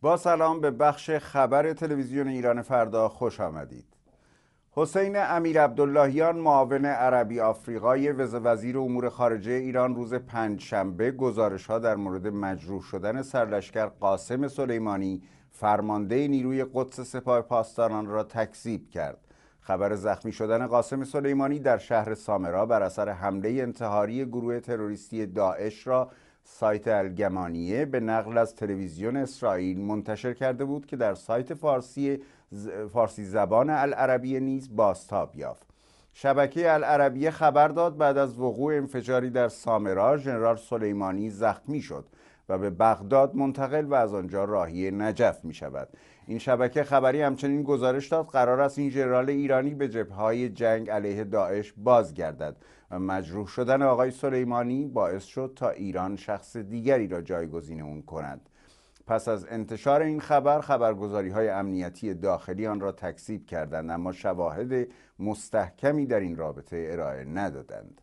با سلام به بخش خبر تلویزیون ایران فردا خوش آمدید. حسین امیر عبداللهیان معاون عربی آفریقای وزیر امور خارجه ایران روز پنجشنبه گزارش ها در مورد مجروح شدن سرلشکر قاسم سلیمانی فرمانده نیروی قدس سپاه پاسداران را تکذیب کرد خبر زخمی شدن قاسم سلیمانی در شهر سامرا بر اثر حمله انتحاری گروه تروریستی داعش را سایت الگمانیه به نقل از تلویزیون اسرائیل منتشر کرده بود که در سایت فارسی فارسی زبان العربیه نیز بازتاب یافت شبکه العربیه خبر داد بعد از وقوع انفجاری در سامرا ژنرال سلیمانی زخمی شد و به بغداد منتقل و از آنجا راهی نجف می شود این شبکه خبری همچنین گزارش داد قرار است این ژنرال ایرانی به های جنگ علیه داعش بازگردد و مجروح شدن آقای سلیمانی باعث شد تا ایران شخص دیگری را جایگزین اون کند پس از انتشار این خبر خبرگزاری های امنیتی داخلی آن را تکذیب کردند اما شواهد مستحکمی در این رابطه ارائه ندادند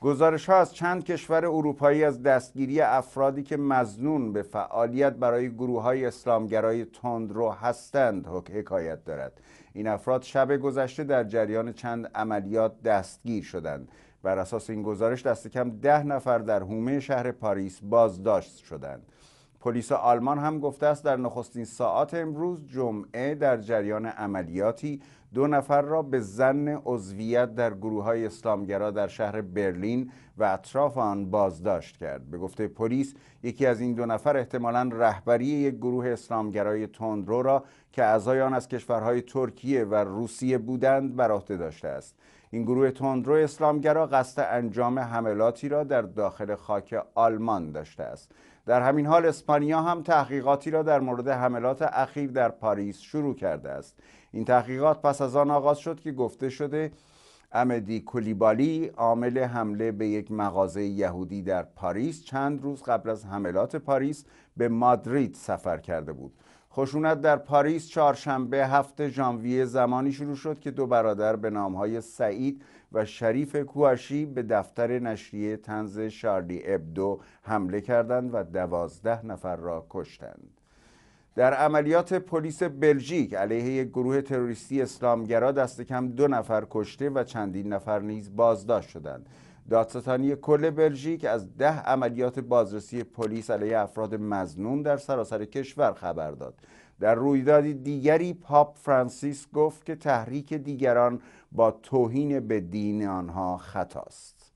گزارش ها از چند کشور اروپایی از دستگیری افرادی که مزنون به فعالیت برای گروه های اسلامگرای تندرو هستند حکایت دارد این افراد شب گذشته در جریان چند عملیات دستگیر شدند بر اساس این گزارش دست کم ده نفر در حومه شهر پاریس بازداشت شدند پلیس آلمان هم گفته است در نخستین ساعات امروز جمعه در جریان عملیاتی دو نفر را به زن عضویت در گروه های اسلامگرا در شهر برلین و اطراف آن بازداشت کرد به گفته پلیس یکی از این دو نفر احتمالا رهبری یک گروه اسلامگرای تندرو را که اعضای آن از کشورهای ترکیه و روسیه بودند بر عهده داشته است این گروه تندرو اسلامگرا قصد انجام حملاتی را در داخل خاک آلمان داشته است در همین حال اسپانیا هم تحقیقاتی را در مورد حملات اخیر در پاریس شروع کرده است این تحقیقات پس از آن آغاز شد که گفته شده امدی کولیبالی عامل حمله به یک مغازه یهودی در پاریس چند روز قبل از حملات پاریس به مادرید سفر کرده بود خشونت در پاریس چهارشنبه هفته ژانویه زمانی شروع شد که دو برادر به نامهای سعید و شریف کواشی به دفتر نشریه تنز شارلی ابدو حمله کردند و دوازده نفر را کشتند در عملیات پلیس بلژیک علیه یک گروه تروریستی اسلامگرا دست کم دو نفر کشته و چندین نفر نیز بازداشت شدند دادستانی کل بلژیک از ده عملیات بازرسی پلیس علیه افراد مزنون در سراسر کشور خبر داد در رویدادی دیگری پاپ فرانسیس گفت که تحریک دیگران با توهین به دین آنها خطاست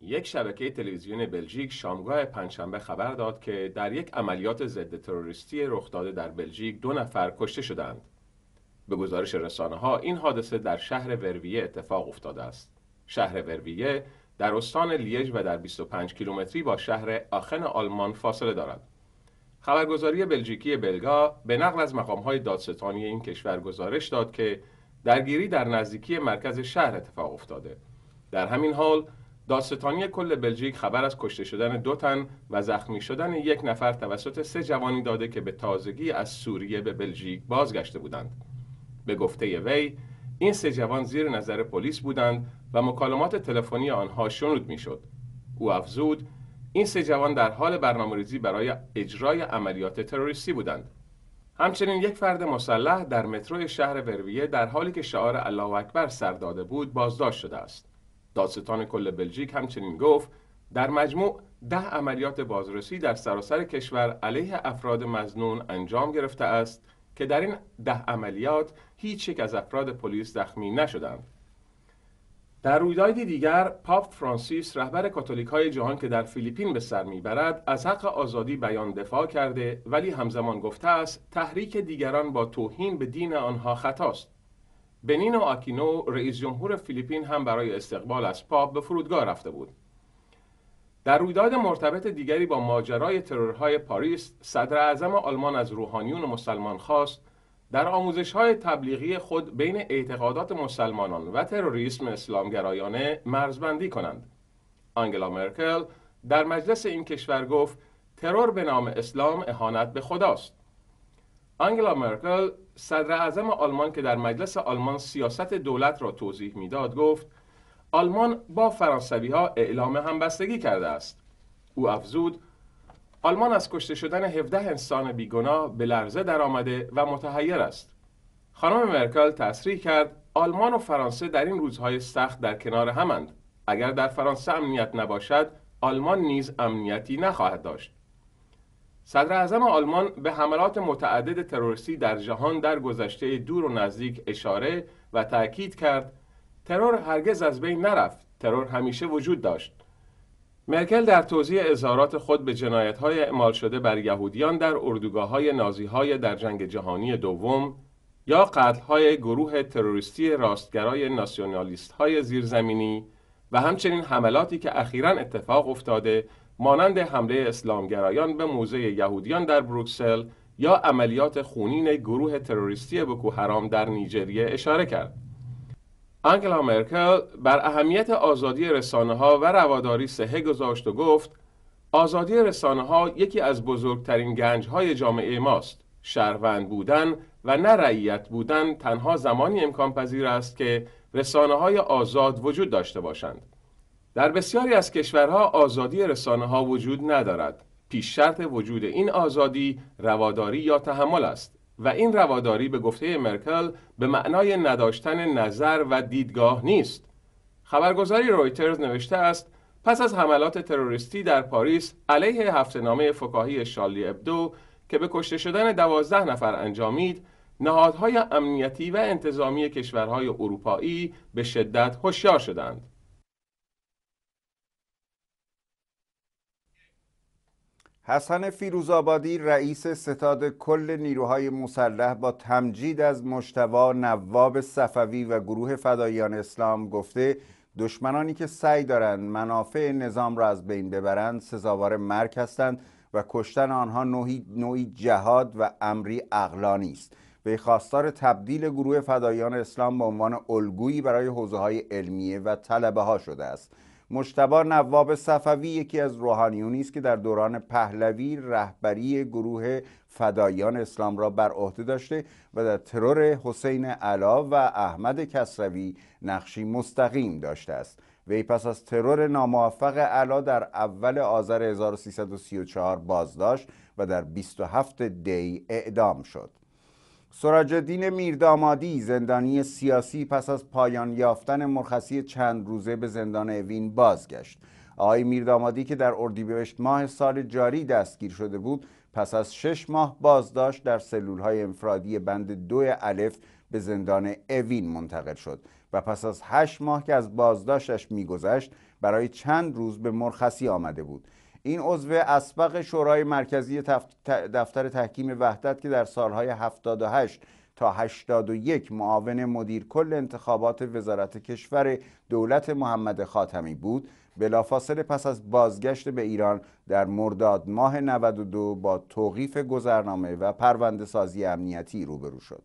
یک شبکه تلویزیون بلژیک شامگاه پنجشنبه خبر داد که در یک عملیات ضد تروریستی رخ داده در بلژیک دو نفر کشته شدند به گزارش رسانه ها این حادثه در شهر ورویه اتفاق افتاده است. شهر ورویه در استان لیژ و در 25 کیلومتری با شهر آخن آلمان فاصله دارد. خبرگزاری بلژیکی بلگا به نقل از مقامهای دادستانی این کشور گزارش داد که درگیری در نزدیکی مرکز شهر اتفاق افتاده. در همین حال دادستانی کل بلژیک خبر از کشته شدن دو تن و زخمی شدن یک نفر توسط سه جوانی داده که به تازگی از سوریه به بلژیک بازگشته بودند. به گفته وی این سه جوان زیر نظر پلیس بودند و مکالمات تلفنی آنها شنود میشد او افزود این سه جوان در حال برنامه‌ریزی برای اجرای عملیات تروریستی بودند همچنین یک فرد مسلح در مترو شهر ورویه در حالی که شعار الله اکبر سر داده بود بازداشت شده است دادستان کل بلژیک همچنین گفت در مجموع ده عملیات بازرسی در سراسر کشور علیه افراد مزنون انجام گرفته است که در این ده عملیات هیچ یک از افراد پلیس زخمی نشدند در رویدادی دیگر پاپ فرانسیس رهبر کاتولیک جهان که در فیلیپین به سر میبرد از حق آزادی بیان دفاع کرده ولی همزمان گفته است تحریک دیگران با توهین به دین آنها خطاست بنینو آکینو رئیس جمهور فیلیپین هم برای استقبال از پاپ به فرودگاه رفته بود در رویداد مرتبط دیگری با ماجرای ترورهای پاریس صدر اعظم آلمان از روحانیون مسلمان خواست در آموزش های تبلیغی خود بین اعتقادات مسلمانان و تروریسم اسلامگرایانه مرزبندی کنند آنگلا مرکل در مجلس این کشور گفت ترور به نام اسلام اهانت به خداست آنگلا مرکل صدر اعظم آلمان که در مجلس آلمان سیاست دولت را توضیح میداد گفت آلمان با فرانسوی ها اعلام همبستگی کرده است او افزود آلمان از کشته شدن 17 انسان بیگناه به لرزه در آمده و متحیر است خانم مرکل تصریح کرد آلمان و فرانسه در این روزهای سخت در کنار همند اگر در فرانسه امنیت نباشد آلمان نیز امنیتی نخواهد داشت صدر اعظم آلمان به حملات متعدد تروریستی در جهان در گذشته دور و نزدیک اشاره و تاکید کرد ترور هرگز از بین نرفت ترور همیشه وجود داشت مرکل در توضیح اظهارات خود به های اعمال شده بر یهودیان در اردوگاه‌های های در جنگ جهانی دوم یا های گروه تروریستی راستگرای های زیرزمینی و همچنین حملاتی که اخیرا اتفاق افتاده مانند حمله اسلامگرایان به موزه یهودیان در بروکسل یا عملیات خونین گروه تروریستی بکوهرام حرام در نیجریه اشاره کرد. آنگلا مرکل بر اهمیت آزادی رسانه ها و رواداری سهه گذاشت و گفت آزادی رسانه ها یکی از بزرگترین گنج های جامعه ماست. شهروند بودن و نه رعیت بودن تنها زمانی امکان پذیر است که رسانه های آزاد وجود داشته باشند. در بسیاری از کشورها آزادی رسانه ها وجود ندارد. پیش شرط وجود این آزادی رواداری یا تحمل است و این رواداری به گفته مرکل به معنای نداشتن نظر و دیدگاه نیست. خبرگزاری رویترز نوشته است پس از حملات تروریستی در پاریس علیه نامه فکاهی شالی ابدو که به کشته شدن دوازده نفر انجامید نهادهای امنیتی و انتظامی کشورهای اروپایی به شدت هوشیار شدند حسن فیروزآبادی رئیس ستاد کل نیروهای مسلح با تمجید از مشتوا نواب صفوی و گروه فدایان اسلام گفته دشمنانی که سعی دارند منافع نظام را از بین ببرند سزاوار مرگ هستند و کشتن آنها نوعی, نوعی جهاد و امری اقلانی است به خواستار تبدیل گروه فدایان اسلام به عنوان الگویی برای حوزه های علمیه و طلبه ها شده است مشتبا نواب صفوی یکی از روحانیونی است که در دوران پهلوی رهبری گروه فدایان اسلام را بر عهده داشته و در ترور حسین علا و احمد کسروی نقشی مستقیم داشته است وی پس از ترور ناموفق علا در اول آذر 1334 بازداشت و در 27 دی اعدام شد سراج الدین میردامادی زندانی سیاسی پس از پایان یافتن مرخصی چند روزه به زندان اوین بازگشت. آقای میردامادی که در اردیبهشت ماه سال جاری دستگیر شده بود پس از شش ماه بازداشت در سلولهای انفرادی بند دو الف به زندان اوین منتقل شد و پس از هشت ماه که از بازداشتش میگذشت برای چند روز به مرخصی آمده بود این عضو اسبق شورای مرکزی دفتر تحکیم وحدت که در سالهای 78 تا 81 معاون مدیر کل انتخابات وزارت کشور دولت محمد خاتمی بود بلافاصله پس از بازگشت به ایران در مرداد ماه 92 با توقیف گذرنامه و پرونده سازی امنیتی روبرو شد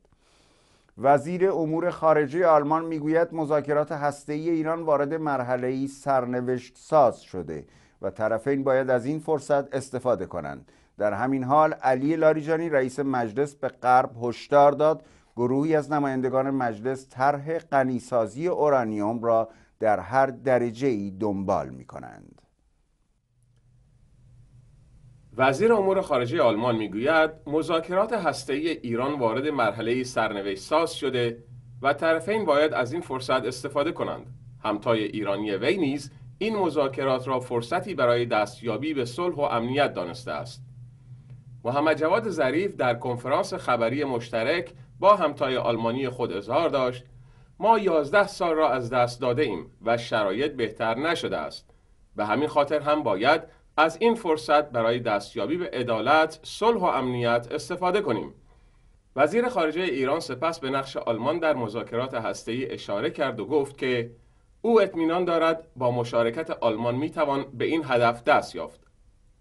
وزیر امور خارجه آلمان میگوید مذاکرات هسته‌ای ایران وارد مرحله سرنوشت ساز شده و طرفین باید از این فرصت استفاده کنند در همین حال علی لاریجانی رئیس مجلس به غرب هشدار داد گروهی از نمایندگان مجلس طرح غنیسازی اورانیوم را در هر درجه ای دنبال می کنند. وزیر امور خارجه آلمان میگوید مذاکرات هسته‌ای ایران وارد مرحله سرنوشت ساز شده و طرفین باید از این فرصت استفاده کنند. همتای ایرانی وی نیز این مذاکرات را فرصتی برای دستیابی به صلح و امنیت دانسته است محمد جواد ظریف در کنفرانس خبری مشترک با همتای آلمانی خود اظهار داشت ما یازده سال را از دست داده ایم و شرایط بهتر نشده است به همین خاطر هم باید از این فرصت برای دستیابی به عدالت، صلح و امنیت استفاده کنیم. وزیر خارجه ایران سپس به نقش آلمان در مذاکرات هسته‌ای اشاره کرد و گفت که او اطمینان دارد با مشارکت آلمان می توان به این هدف دست یافت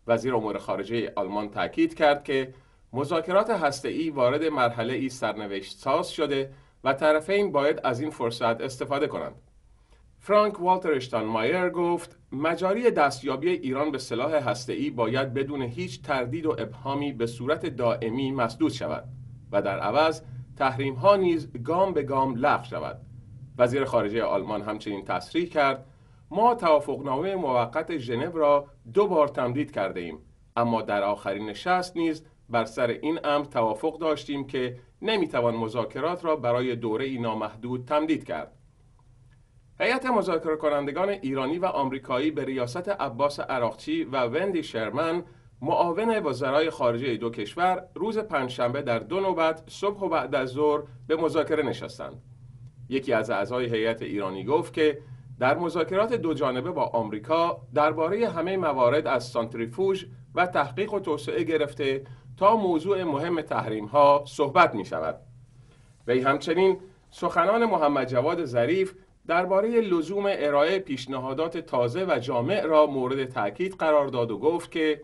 وزیر امور خارجه آلمان تاکید کرد که مذاکرات ای وارد مرحله ای سرنوشت ساز شده و طرفین باید از این فرصت استفاده کنند. فرانک والتر مایر گفت مجاری دستیابی ایران به سلاح ای باید بدون هیچ تردید و ابهامی به صورت دائمی مسدود شود و در عوض تحریم ها نیز گام به گام لغو شود. وزیر خارجه آلمان همچنین تصریح کرد ما توافقنامه موقت ژنو را دو بار تمدید کرده ایم اما در آخرین نشست نیز بر سر این امر توافق داشتیم که نمیتوان مذاکرات را برای دوره ای نامحدود تمدید کرد هیئت مذاکره کنندگان ایرانی و آمریکایی به ریاست عباس عراقچی و وندی شرمن معاون وزرای خارجه دو کشور روز پنجشنبه در دو نوبت صبح و بعد از ظهر به مذاکره نشستند یکی از اعضای هیئت ایرانی گفت که در مذاکرات دو جانبه با آمریکا درباره همه موارد از سانتریفوژ و تحقیق و توسعه گرفته تا موضوع مهم تحریم ها صحبت می شود. وی همچنین سخنان محمد جواد ظریف درباره لزوم ارائه پیشنهادات تازه و جامع را مورد تاکید قرار داد و گفت که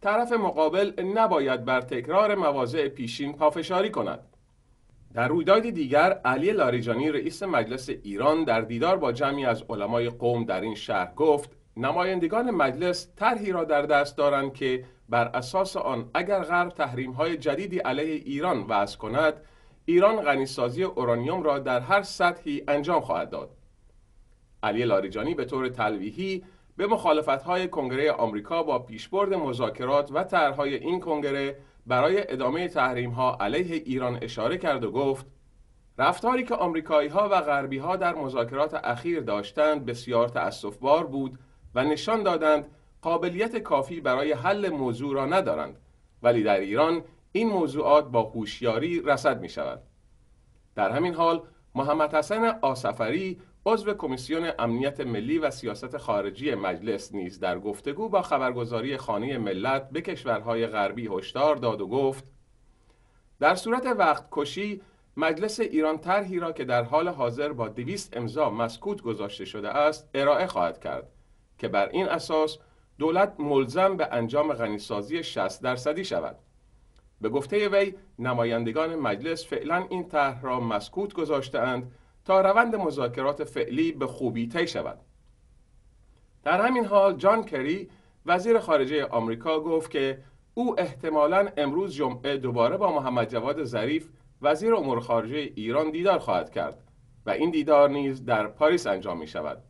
طرف مقابل نباید بر تکرار مواضع پیشین پافشاری کند در رویداد دیگر علی لاریجانی رئیس مجلس ایران در دیدار با جمعی از علمای قوم در این شهر گفت نمایندگان مجلس طرحی را در دست دارند که بر اساس آن اگر غرب های جدیدی علیه ایران وضع کند ایران غنیسازی اورانیوم را در هر سطحی انجام خواهد داد علی لاریجانی به طور تلویحی به مخالفت های کنگره آمریکا با پیشبرد مذاکرات و طرحهای این کنگره برای ادامه تحریم ها علیه ایران اشاره کرد و گفت رفتاری که آمریکایی ها و غربی ها در مذاکرات اخیر داشتند بسیار بار بود و نشان دادند قابلیت کافی برای حل موضوع را ندارند ولی در ایران این موضوعات با هوشیاری رسد می شود. در همین حال محمد حسن آسفری عضو کمیسیون امنیت ملی و سیاست خارجی مجلس نیز در گفتگو با خبرگزاری خانه ملت به کشورهای غربی هشدار داد و گفت در صورت وقت کشی مجلس ایران طرحی را که در حال حاضر با دویست امضا مسکوت گذاشته شده است ارائه خواهد کرد که بر این اساس دولت ملزم به انجام غنیسازی 60 درصدی شود به گفته وی نمایندگان مجلس فعلا این طرح را مسکوت گذاشتهاند تا روند مذاکرات فعلی به خوبی طی شود در همین حال جان کری وزیر خارجه آمریکا گفت که او احتمالا امروز جمعه دوباره با محمد جواد ظریف وزیر امور خارجه ایران دیدار خواهد کرد و این دیدار نیز در پاریس انجام می شود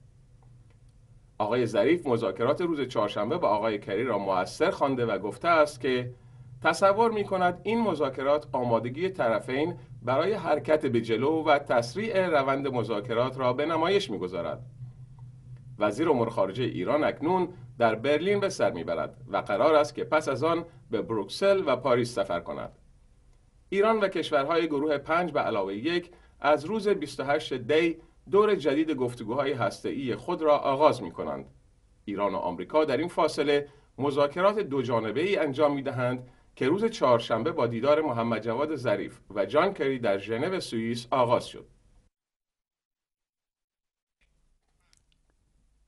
آقای ظریف مذاکرات روز چهارشنبه با آقای کری را موثر خوانده و گفته است که تصور می کند این مذاکرات آمادگی طرفین برای حرکت به جلو و تسریع روند مذاکرات را به نمایش میگذارد وزیر امور خارجه ایران اکنون در برلین به سر میبرد و قرار است که پس از آن به بروکسل و پاریس سفر کند ایران و کشورهای گروه پنج به علاوه یک از روز 28 دی دور جدید گفتگوهای هسته‌ای خود را آغاز می کنند. ایران و آمریکا در این فاصله مذاکرات دو جانبه ای انجام می دهند که روز چهارشنبه با دیدار محمد جواد ظریف و جان کری در ژنو سوئیس آغاز شد.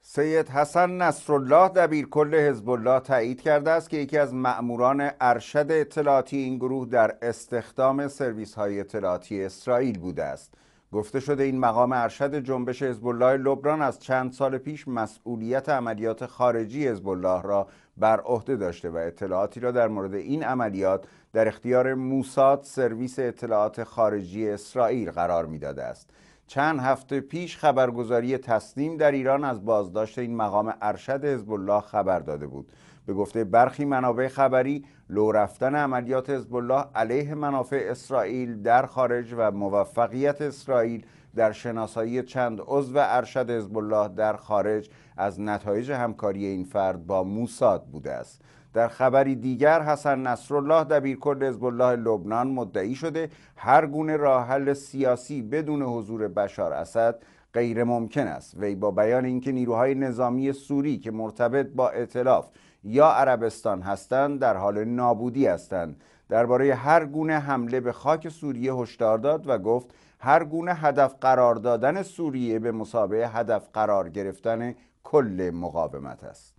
سید حسن نصرالله دبیر کل حزب الله تایید کرده است که یکی از مأموران ارشد اطلاعاتی این گروه در استخدام سرویس های اطلاعاتی اسرائیل بوده است. گفته شده این مقام ارشد جنبش حزب الله لبنان از چند سال پیش مسئولیت عملیات خارجی حزب الله را بر عهده داشته و اطلاعاتی را در مورد این عملیات در اختیار موساد سرویس اطلاعات خارجی اسرائیل قرار میداده است چند هفته پیش خبرگزاری تسنیم در ایران از بازداشت این مقام ارشد حزب الله خبر داده بود به گفته برخی منابع خبری لو رفتن عملیات حزب الله علیه منافع اسرائیل در خارج و موفقیت اسرائیل در شناسایی چند عضو ارشد حزب الله در خارج از نتایج همکاری این فرد با موساد بوده است در خبری دیگر حسن نصرالله دبیرکل حزب الله لبنان مدعی شده هر گونه راه حل سیاسی بدون حضور بشار اسد غیر ممکن است وی با بیان اینکه نیروهای نظامی سوری که مرتبط با اطلاف یا عربستان هستند در حال نابودی هستند درباره هر گونه حمله به خاک سوریه هشدار داد و گفت هر گونه هدف قرار دادن سوریه به مسابقه هدف قرار گرفتن کل مقاومت است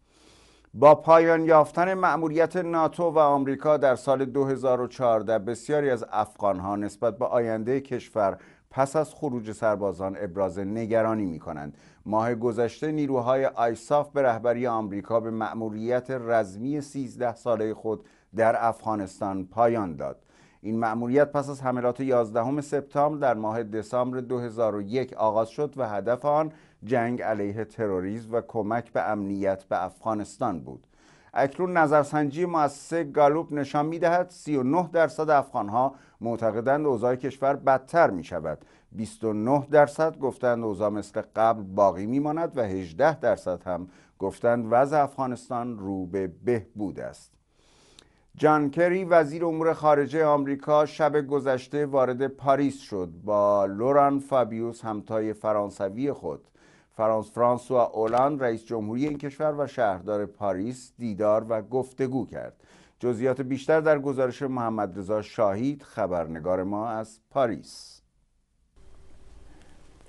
با پایان یافتن مأموریت ناتو و آمریکا در سال 2014 بسیاری از ها نسبت به آینده کشور پس از خروج سربازان ابراز نگرانی می کنند ماه گذشته نیروهای آیساف به رهبری آمریکا به مأموریت رزمی 13 ساله خود در افغانستان پایان داد این مأموریت پس از حملات 11 سپتامبر در ماه دسامبر 2001 آغاز شد و هدف آن جنگ علیه تروریسم و کمک به امنیت به افغانستان بود اکنون نظرسنجی مؤسسه گالوب نشان میدهد 39 درصد افغانها معتقدند اوضاع کشور بدتر می شود 29 درصد گفتند اوضاع مثل قبل باقی میماند و 18 درصد هم گفتند وضع افغانستان رو به بهبود است جان کری وزیر امور خارجه آمریکا شب گذشته وارد پاریس شد با لوران فابیوس همتای فرانسوی خود فرانس فرانسوا اولان رئیس جمهوری این کشور و شهردار پاریس دیدار و گفتگو کرد جزئیات بیشتر در گزارش محمد رضا شاهید خبرنگار ما از پاریس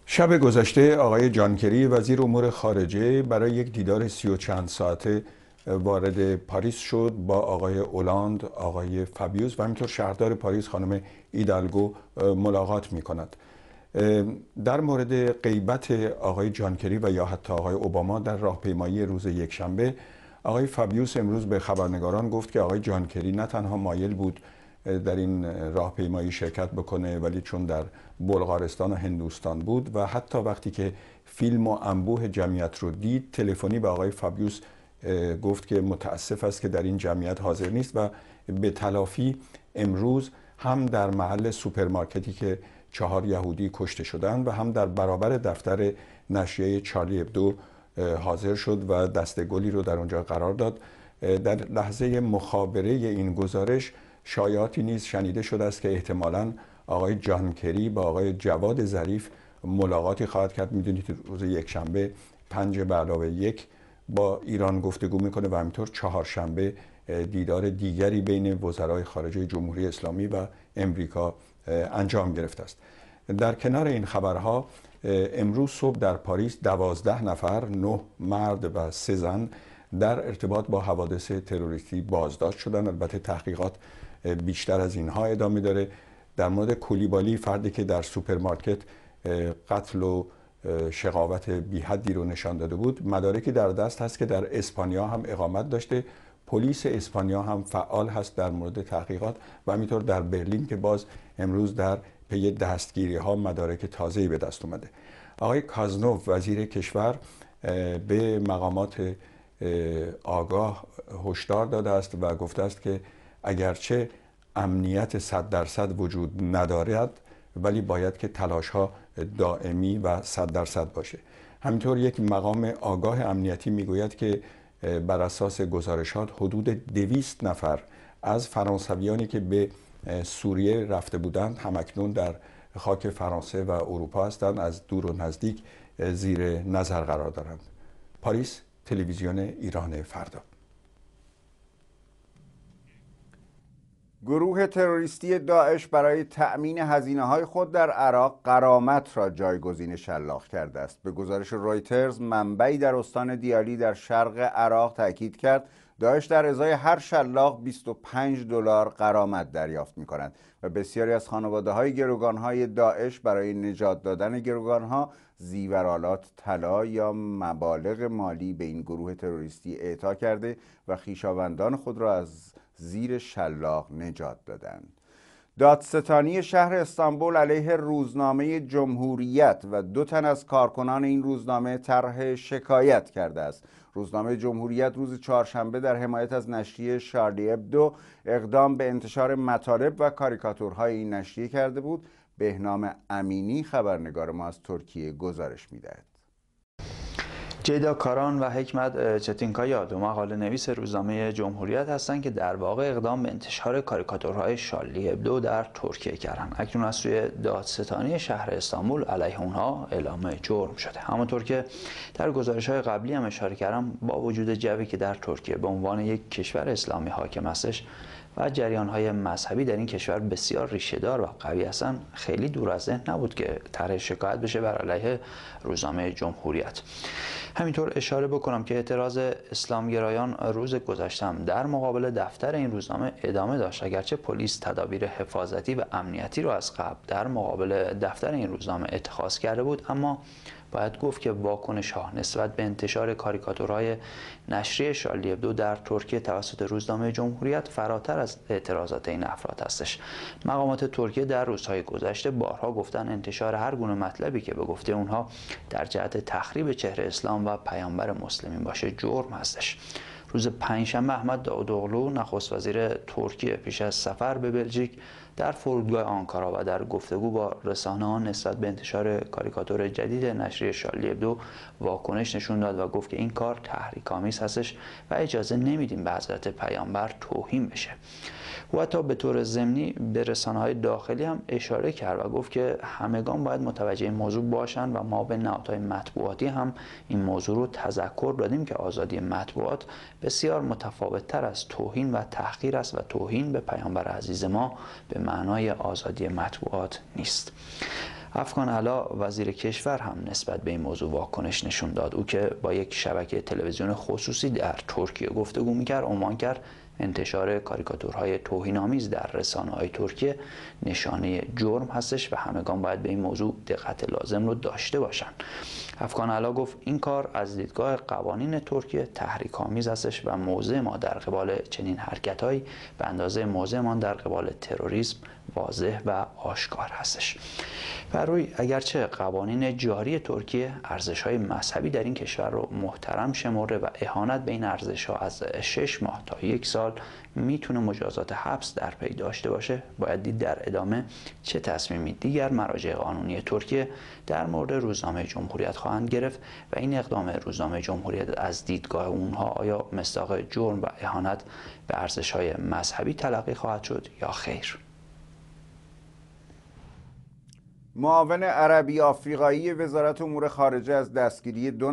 شب گذشته آقای جانکری وزیر امور خارجه برای یک دیدار سی و چند ساعته وارد پاریس شد با آقای اولاند، آقای فابیوس و همینطور شهردار پاریس خانم ایدالگو ملاقات می کند. در مورد غیبت آقای جانکری و یا حتی آقای اوباما در راهپیمایی روز یکشنبه آقای فابیوس امروز به خبرنگاران گفت که آقای جانکری نه تنها مایل بود در این راهپیمایی شرکت بکنه ولی چون در بلغارستان و هندوستان بود و حتی وقتی که فیلم و انبوه جمعیت رو دید تلفنی به آقای فابیوس گفت که متاسف است که در این جمعیت حاضر نیست و به تلافی امروز هم در محل سوپرمارکتی که چهار یهودی کشته شدند و هم در برابر دفتر نشریه چارلی ابدو حاضر شد و دست گلی رو در اونجا قرار داد در لحظه مخابره این گزارش شایعاتی نیز شنیده شده است که احتمالا آقای جان با آقای جواد ظریف ملاقاتی خواهد کرد میدونید روز یکشنبه پنج علاوه یک با ایران گفتگو میکنه و همینطور شنبه دیدار دیگری بین وزرای خارجه جمهوری اسلامی و امریکا انجام گرفته است در کنار این خبرها امروز صبح در پاریس دوازده نفر نه مرد و سه زن در ارتباط با حوادث تروریستی بازداشت شدند البته تحقیقات بیشتر از اینها ادامه داره در مورد کولیبالی فردی که در سوپرمارکت قتل و شقاوت بیحدی رو نشان داده بود مدارکی در دست هست که در اسپانیا هم اقامت داشته پلیس اسپانیا هم فعال هست در مورد تحقیقات و همینطور در برلین که باز امروز در پی دستگیری ها مدارک تازه‌ای به دست اومده آقای کازنوف وزیر کشور به مقامات آگاه هشدار داده است و گفته است که اگرچه امنیت صد درصد وجود ندارد ولی باید که تلاش ها دائمی و صد درصد باشه همینطور یک مقام آگاه امنیتی میگوید که بر اساس گزارشات حدود دویست نفر از فرانسویانی که به سوریه رفته بودند همکنون در خاک فرانسه و اروپا هستند از دور و نزدیک زیر نظر قرار دارند پاریس تلویزیون ایران فردا گروه تروریستی داعش برای تأمین هزینه های خود در عراق قرامت را جایگزین شلاق کرده است به گزارش رویترز منبعی در استان دیالی در شرق عراق تاکید کرد داعش در ازای هر شلاق 25 دلار قرامت دریافت می کند و بسیاری از خانواده های گروگان های داعش برای نجات دادن گروگان ها زیورالات طلا یا مبالغ مالی به این گروه تروریستی اعطا کرده و خیشاوندان خود را از زیر شلاق نجات دادند دادستانی شهر استانبول علیه روزنامه جمهوریت و دو تن از کارکنان این روزنامه طرح شکایت کرده است روزنامه جمهوریت روز چهارشنبه در حمایت از نشریه شارلی ابدو اقدام به انتشار مطالب و کاریکاتورهای این نشریه کرده بود بهنام امینی خبرنگار ما از ترکیه گزارش میدهد کاران و حکمت چتینکایا دو مقاله نویس روزنامه جمهوریت هستند که در واقع اقدام به انتشار کاریکاتورهای شالی هبدو در ترکیه کردند اکنون از سوی دادستانی شهر استانبول علیه اونها اعلام جرم شده همانطور که در گزارش های قبلی هم اشاره کردم با وجود جوی که در ترکیه به عنوان یک کشور اسلامی حاکم هستش و جریان های مذهبی در این کشور بسیار ریشهدار و قوی هستن خیلی دور از ذهن نبود که طرح شکایت بشه بر علیه روزنامه جمهوریت همینطور اشاره بکنم که اعتراض اسلامگرایان روز گذشتم در مقابل دفتر این روزنامه ادامه داشت اگرچه پلیس تدابیر حفاظتی و امنیتی رو از قبل در مقابل دفتر این روزنامه اتخاذ کرده بود اما باید گفت که واکنش ها نسبت به انتشار کاریکاتورهای نشریه شارلی در ترکیه توسط روزنامه جمهوریت فراتر از اعتراضات این افراد هستش مقامات ترکیه در روزهای گذشته بارها گفتن انتشار هر گونه مطلبی که به گفته اونها در جهت تخریب چهره اسلام و پیامبر مسلمین باشه جرم هستش روز پنجشنبه احمد داودوغلو نخست وزیر ترکیه پیش از سفر به بلژیک در فرودگاه آنکارا و در گفتگو با رسانه ها نسبت به انتشار کاریکاتور جدید نشریه شارلی دو واکنش نشون داد و گفت که این کار تحریک‌آمیز هستش و اجازه نمیدیم به حضرت پیامبر توهین بشه و حتی به طور ضمنی به های داخلی هم اشاره کرد و گفت که همگان باید متوجه این موضوع باشند و ما به نهادهای مطبوعاتی هم این موضوع رو تذکر دادیم که آزادی مطبوعات بسیار متفاوت تر از توهین و تحقیر است و توهین به پیامبر عزیز ما به معنای آزادی مطبوعات نیست افغان علا وزیر کشور هم نسبت به این موضوع واکنش نشون داد او که با یک شبکه تلویزیون خصوصی در ترکیه گفتگو میکرد عنوان کرد انتشار کاریکاتورهای توهینآمیز در رسانه های ترکیه نشانه جرم هستش و همگان باید به این موضوع دقت لازم رو داشته باشند افکان علا گفت این کار از دیدگاه قوانین ترکیه تحریک آمیز هستش و موضع ما در قبال چنین حرکتهایی به اندازه موضع ما در قبال تروریسم واضح و آشکار هستش برای اگرچه قوانین جاری ترکیه ارزش های مذهبی در این کشور رو محترم شمرده و اهانت به این ارزش ها از 6 ماه تا یک سال میتونه مجازات حبس در پی داشته باشه باید دید در ادامه چه تصمیمی دیگر مراجع قانونی ترکیه در مورد روزنامه جمهوریت خواهند گرفت و این اقدام روزنامه جمهوریت از دیدگاه اونها آیا مصداق جرم و اهانت به ارزش های مذهبی تلقی خواهد شد یا خیر معاون عربی آفریقایی وزارت امور خارجه از دستگیری دو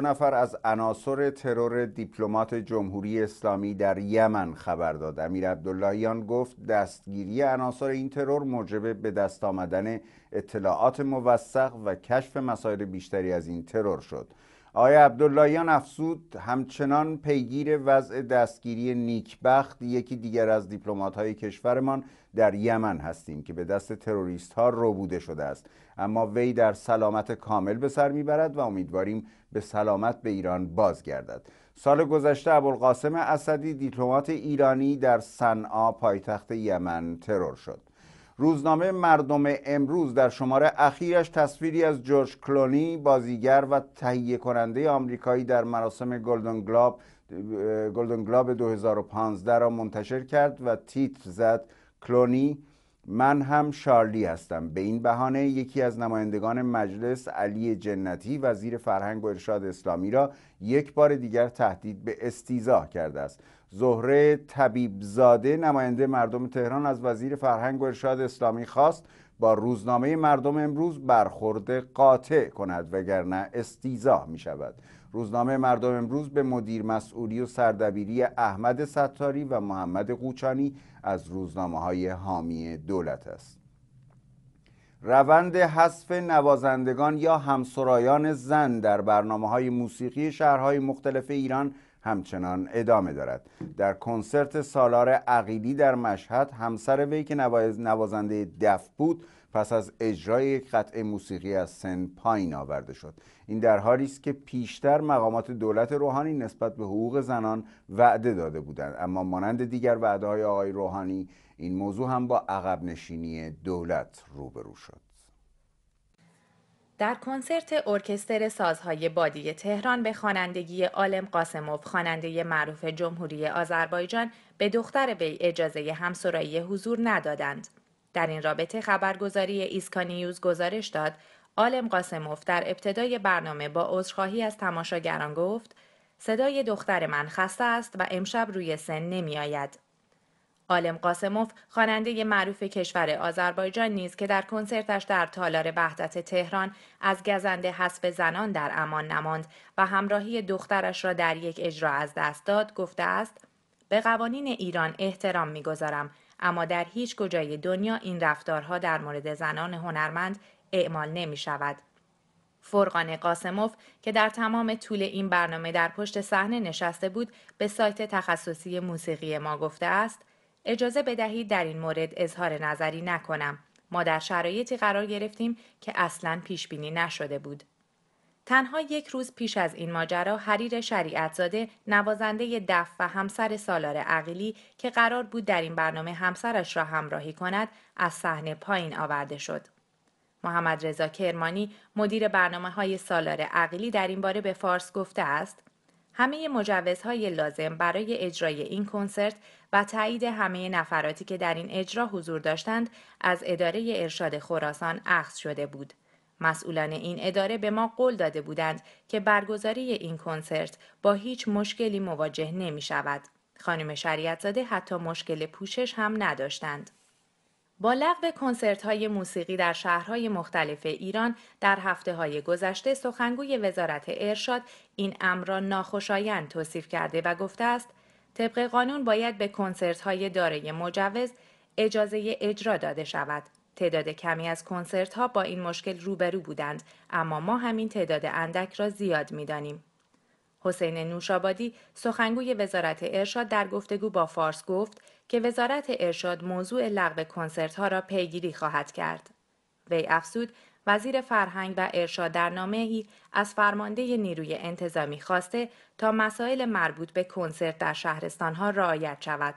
نفر, از عناصر ترور دیپلمات جمهوری اسلامی در یمن خبر داد امیر عبداللهیان گفت دستگیری عناصر این ترور موجب به دست آمدن اطلاعات موثق و کشف مسائل بیشتری از این ترور شد آیا عبداللهیان افسود همچنان پیگیر وضع دستگیری نیکبخت یکی دیگر از دیپلمات های کشورمان در یمن هستیم که به دست تروریست ها ربوده شده است اما وی در سلامت کامل به سر میبرد و امیدواریم به سلامت به ایران بازگردد سال گذشته ابوالقاسم اسدی دیپلمات ایرانی در صنعا پایتخت یمن ترور شد روزنامه مردم امروز در شماره اخیرش تصویری از جورج کلونی بازیگر و تهیه کننده آمریکایی در مراسم گلدن گلاب گلدن گلاب 2015 را منتشر کرد و تیتر زد کلونی من هم شارلی هستم به این بهانه یکی از نمایندگان مجلس علی جنتی وزیر فرهنگ و ارشاد اسلامی را یک بار دیگر تهدید به استیزاه کرده است زهره طبیبزاده نماینده مردم تهران از وزیر فرهنگ و ارشاد اسلامی خواست با روزنامه مردم امروز برخورد قاطع کند وگرنه استیزاه می شود روزنامه مردم امروز به مدیر مسئولی و سردبیری احمد ستاری و محمد قوچانی از روزنامه های حامی دولت است روند حذف نوازندگان یا همسرایان زن در برنامه های موسیقی شهرهای مختلف ایران همچنان ادامه دارد در کنسرت سالار عقیلی در مشهد همسر وی که نوازنده دف بود پس از اجرای یک قطعه موسیقی از سن پایین آورده شد این در حالی است که پیشتر مقامات دولت روحانی نسبت به حقوق زنان وعده داده بودند اما مانند دیگر وعده های آقای روحانی این موضوع هم با عقب نشینی دولت روبرو شد در کنسرت ارکستر سازهای بادی تهران به خوانندگی عالم قاسموف خواننده معروف جمهوری آذربایجان به دختر وی اجازه همسرایی حضور ندادند. در این رابطه خبرگزاری ایسکانیوز گزارش داد عالم قاسموف در ابتدای برنامه با عذرخواهی از تماشاگران گفت صدای دختر من خسته است و امشب روی سن نمی آید. عالم قاسموف خواننده معروف کشور آذربایجان نیز که در کنسرتش در تالار وحدت تهران از گزنده حسب زنان در امان نماند و همراهی دخترش را در یک اجرا از دست داد گفته است به قوانین ایران احترام میگذارم اما در هیچ کجای دنیا این رفتارها در مورد زنان هنرمند اعمال نمی شود. فرقان قاسموف که در تمام طول این برنامه در پشت صحنه نشسته بود به سایت تخصصی موسیقی ما گفته است اجازه بدهید در این مورد اظهار نظری نکنم. ما در شرایطی قرار گرفتیم که اصلا پیش بینی نشده بود. تنها یک روز پیش از این ماجرا حریر زاده نوازنده دف و همسر سالار عقیلی که قرار بود در این برنامه همسرش را همراهی کند از صحنه پایین آورده شد. محمد رضا کرمانی مدیر برنامه های سالار عقیلی در این باره به فارس گفته است همه مجوزهای لازم برای اجرای این کنسرت و تایید همه نفراتی که در این اجرا حضور داشتند از اداره ارشاد خراسان اخذ شده بود. مسئولان این اداره به ما قول داده بودند که برگزاری این کنسرت با هیچ مشکلی مواجه نمی شود. خانم زاده حتی مشکل پوشش هم نداشتند. با لغو کنسرت های موسیقی در شهرهای مختلف ایران در هفته های گذشته سخنگوی وزارت ارشاد این امر را ناخوشایند توصیف کرده و گفته است طبق قانون باید به کنسرت های داره مجوز اجازه اجرا داده شود. تعداد کمی از کنسرت ها با این مشکل روبرو بودند اما ما همین تعداد اندک را زیاد می دانیم. حسین نوشابادی سخنگوی وزارت ارشاد در گفتگو با فارس گفت که وزارت ارشاد موضوع لغو کنسرت ها را پیگیری خواهد کرد. وی افزود وزیر فرهنگ و ارشاد در ای از فرمانده نیروی انتظامی خواسته تا مسائل مربوط به کنسرت در شهرستانها رعایت شود.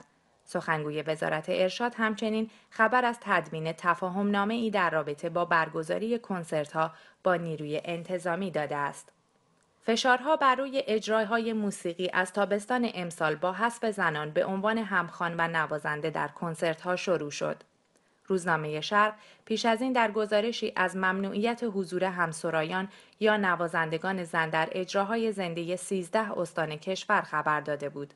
سخنگوی وزارت ارشاد همچنین خبر از تدمین تفاهم نامه ای در رابطه با برگزاری کنسرت ها با نیروی انتظامی داده است. فشارها بر روی های موسیقی از تابستان امسال با حسب زنان به عنوان همخان و نوازنده در کنسرت ها شروع شد. روزنامه شرق پیش از این در گزارشی از ممنوعیت حضور همسرایان یا نوازندگان زن در اجراهای زنده 13 استان کشور خبر داده بود.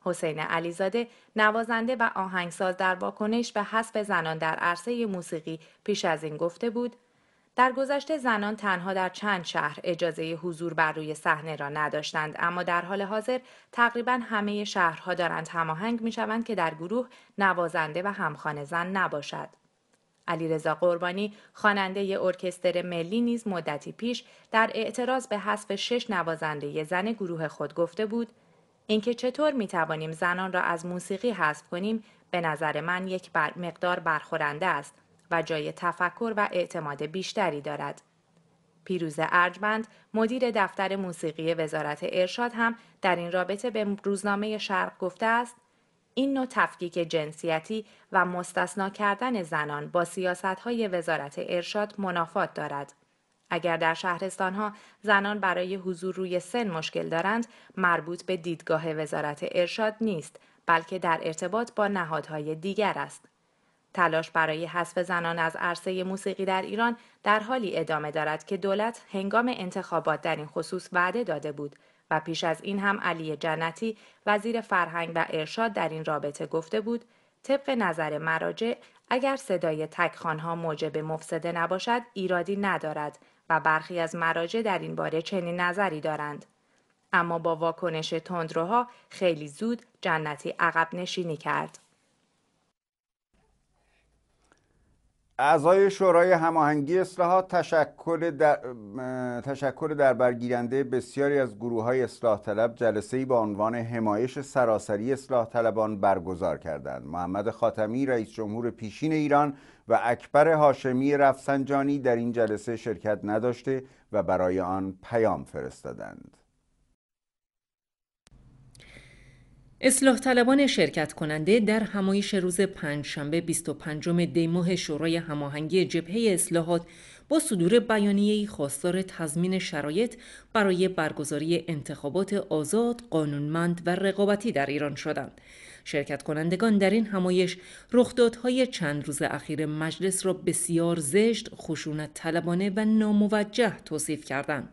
حسین علیزاده نوازنده و آهنگساز در واکنش به حذف زنان در عرصه موسیقی پیش از این گفته بود در گذشته زنان تنها در چند شهر اجازه حضور بر روی صحنه را نداشتند اما در حال حاضر تقریبا همه شهرها دارند هماهنگ شوند که در گروه نوازنده و همخانه زن نباشد علیرضا قربانی خواننده ارکستر ملی نیز مدتی پیش در اعتراض به حذف شش نوازنده زن گروه خود گفته بود اینکه چطور می توانیم زنان را از موسیقی حذف کنیم به نظر من یک بر مقدار برخورنده است و جای تفکر و اعتماد بیشتری دارد. پیروز ارجمند مدیر دفتر موسیقی وزارت ارشاد هم در این رابطه به روزنامه شرق گفته است این نوع تفکیک جنسیتی و مستثنا کردن زنان با های وزارت ارشاد منافات دارد. اگر در شهرستانها زنان برای حضور روی سن مشکل دارند مربوط به دیدگاه وزارت ارشاد نیست بلکه در ارتباط با نهادهای دیگر است تلاش برای حذف زنان از عرصه موسیقی در ایران در حالی ادامه دارد که دولت هنگام انتخابات در این خصوص وعده داده بود و پیش از این هم علی جنتی وزیر فرهنگ و ارشاد در این رابطه گفته بود طبق نظر مراجع اگر صدای ها موجب مفسده نباشد ایرادی ندارد و برخی از مراجع در این باره چنین نظری دارند اما با واکنش تندروها خیلی زود جنتی عقب نشینی کرد اعضای شورای هماهنگی اصلاحات تشکل در, تشکر در برگیرنده بسیاری از گروه های اصلاح طلب جلسه ای با عنوان حمایش سراسری اصلاح طلبان برگزار کردند. محمد خاتمی رئیس جمهور پیشین ایران و اکبر هاشمی رفسنجانی در این جلسه شرکت نداشته و برای آن پیام فرستادند. اصلاح طلبان شرکت کننده در همایش روز پنجشنبه 25 دی ماه شورای هماهنگی جبهه اصلاحات با صدور بیانیه خواستار تضمین شرایط برای برگزاری انتخابات آزاد، قانونمند و رقابتی در ایران شدند. شرکت کنندگان در این همایش رخدادهای چند روز اخیر مجلس را بسیار زشت، خشونت طلبانه و ناموجه توصیف کردند.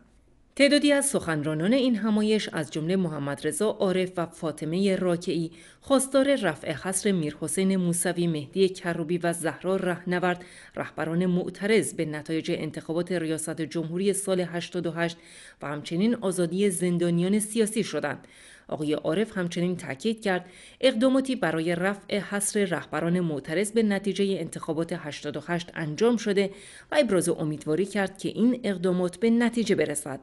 تعدادی از سخنرانان این همایش از جمله محمد رضا عارف و فاطمه راکعی خواستار رفع حصر میرحسین موسوی مهدی کروبی و زهرا رهنورد رهبران معترض به نتایج انتخابات ریاست جمهوری سال 88 و همچنین آزادی زندانیان سیاسی شدند آقای عارف همچنین تاکید کرد اقداماتی برای رفع حصر رهبران معترض به نتیجه انتخابات 88 انجام شده و ابراز امیدواری کرد که این اقدامات به نتیجه برسد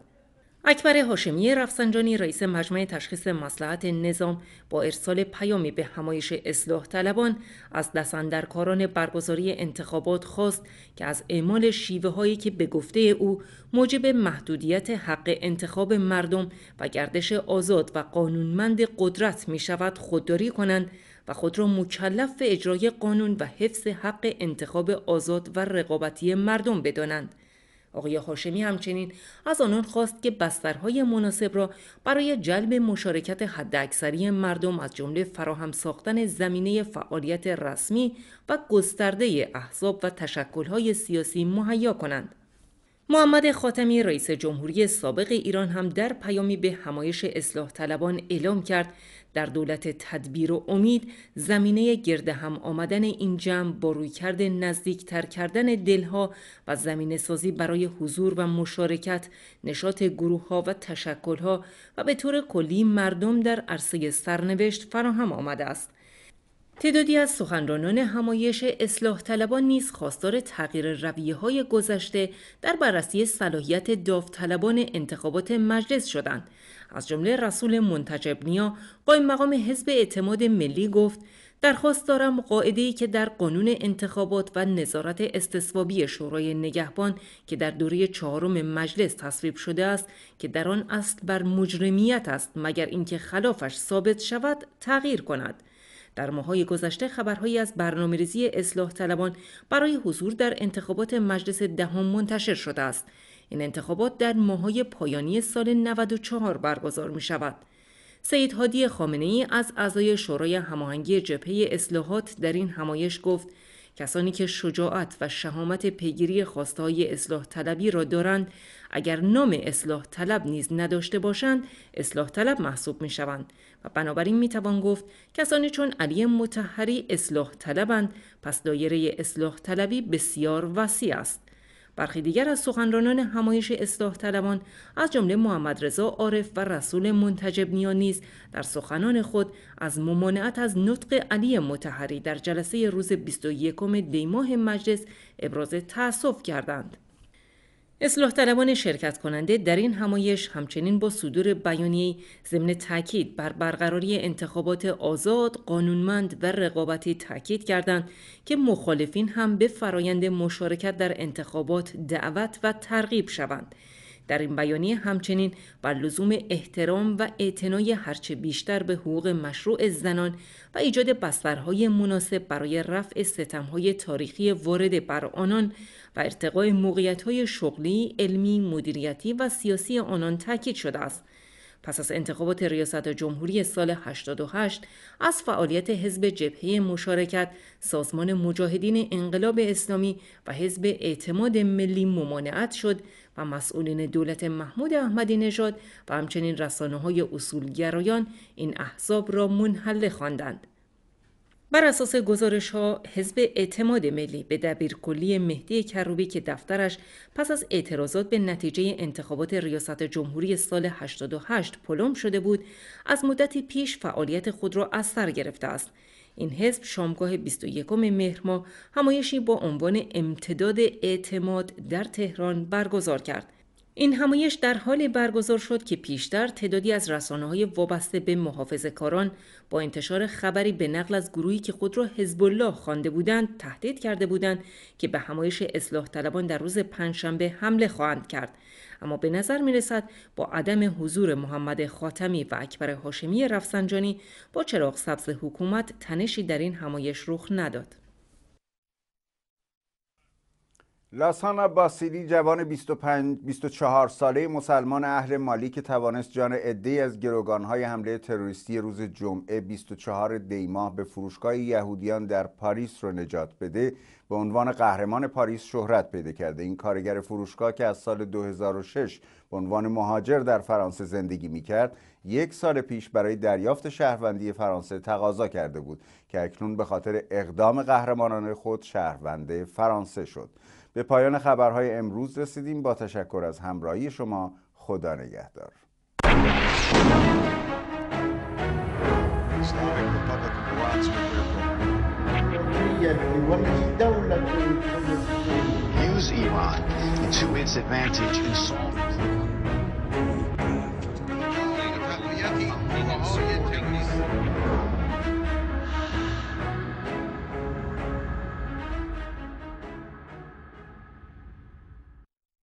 اکبر هاشمی رفسنجانی رئیس مجمع تشخیص مسلحت نظام با ارسال پیامی به همایش اصلاح طلبان از دستاندرکاران برگزاری انتخابات خواست که از اعمال شیوه هایی که به گفته او موجب محدودیت حق انتخاب مردم و گردش آزاد و قانونمند قدرت می شود خودداری کنند و خود را مکلف به اجرای قانون و حفظ حق انتخاب آزاد و رقابتی مردم بدانند آقای هاشمی همچنین از آنان خواست که بسترهای مناسب را برای جلب مشارکت حداکثری مردم از جمله فراهم ساختن زمینه فعالیت رسمی و گسترده احزاب و تشکلهای سیاسی مهیا کنند محمد خاتمی رئیس جمهوری سابق ایران هم در پیامی به همایش اصلاح طلبان اعلام کرد در دولت تدبیر و امید زمینه گرده هم آمدن این جمع با رویکرد نزدیکتر کردن دلها و زمینه سازی برای حضور و مشارکت نشاط گروه ها و تشکل ها و به طور کلی مردم در عرصه سرنوشت فراهم آمده است تعدادی از سخنرانان همایش اصلاح طلبان نیز خواستار تغییر رویه های گذشته در بررسی صلاحیت داوطلبان انتخابات مجلس شدند. از جمله رسول منتجب نیا مقام حزب اعتماد ملی گفت درخواست دارم ای که در قانون انتخابات و نظارت استصوابی شورای نگهبان که در دوره چهارم مجلس تصویب شده است که در آن اصل بر مجرمیت است مگر اینکه خلافش ثابت شود تغییر کند در ماهای گذشته خبرهایی از برنامه ریزی اصلاح طلبان برای حضور در انتخابات مجلس دهم منتشر شده است. این انتخابات در ماهای پایانی سال 94 برگزار می شود. سید هادی خامنه ای از اعضای شورای هماهنگی جبهه اصلاحات در این همایش گفت کسانی که شجاعت و شهامت پیگیری خواستهای اصلاح طلبی را دارند اگر نام اصلاح طلب نیز نداشته باشند اصلاح طلب محسوب می شوند و بنابراین می توان گفت کسانی چون علی متحری اصلاح طلبند پس دایره اصلاح طلبی بسیار وسیع است برخی دیگر از سخنرانان همایش اصلاح طلبان از جمله محمد رضا عارف و رسول منتجب نیا نیز در سخنان خود از ممانعت از نطق علی متحری در جلسه روز 21 دی ماه مجلس ابراز تأسف کردند اصلاح طلبان شرکت کننده در این همایش همچنین با صدور بیانی ضمن تاکید بر برقراری انتخابات آزاد، قانونمند و رقابتی تاکید کردند که مخالفین هم به فرایند مشارکت در انتخابات دعوت و ترغیب شوند. در این بیانیه همچنین بر لزوم احترام و اعتنای هرچه بیشتر به حقوق مشروع زنان و ایجاد بسترهای مناسب برای رفع ستمهای تاریخی وارد بر آنان و ارتقای موقعیتهای شغلی، علمی، مدیریتی و سیاسی آنان تاکید شده است. پس از انتخابات ریاست جمهوری سال 88 از فعالیت حزب جبهه مشارکت، سازمان مجاهدین انقلاب اسلامی و حزب اعتماد ملی ممانعت شد و مسئولین دولت محمود احمدی نژاد و همچنین رسانه های اصولگرایان این احزاب را منحله خواندند. بر اساس گزارش ها حزب اعتماد ملی به دبیرکلی مهدی کروبی که دفترش پس از اعتراضات به نتیجه انتخابات ریاست جمهوری سال 88 پلم شده بود از مدتی پیش فعالیت خود را از سر گرفته است این حزب شامگاه 21 مهر ماه همایشی با عنوان امتداد اعتماد در تهران برگزار کرد. این همایش در حال برگزار شد که پیشتر تعدادی از رسانه های وابسته به محافظ کاران با انتشار خبری به نقل از گروهی که خود را حزب الله خوانده بودند تهدید کرده بودند که به همایش اصلاح طلبان در روز پنجشنبه حمله خواهند کرد اما به نظر می رسد با عدم حضور محمد خاتمی و اکبر هاشمی رفسنجانی با چراغ سبز حکومت تنشی در این همایش رخ نداد. لاسان عباسیدی جوان 25 24 ساله مسلمان اهل مالی که توانست جان عدهای از های حمله تروریستی روز جمعه 24 دی ماه به فروشگاه یهودیان در پاریس را نجات بده به عنوان قهرمان پاریس شهرت پیدا کرده این کارگر فروشگاه که از سال 2006 به عنوان مهاجر در فرانسه زندگی می کرد یک سال پیش برای دریافت شهروندی فرانسه تقاضا کرده بود که اکنون به خاطر اقدام قهرمانان خود شهروند فرانسه شد به پایان خبرهای امروز رسیدیم با تشکر از همراهی شما خدا نگهدار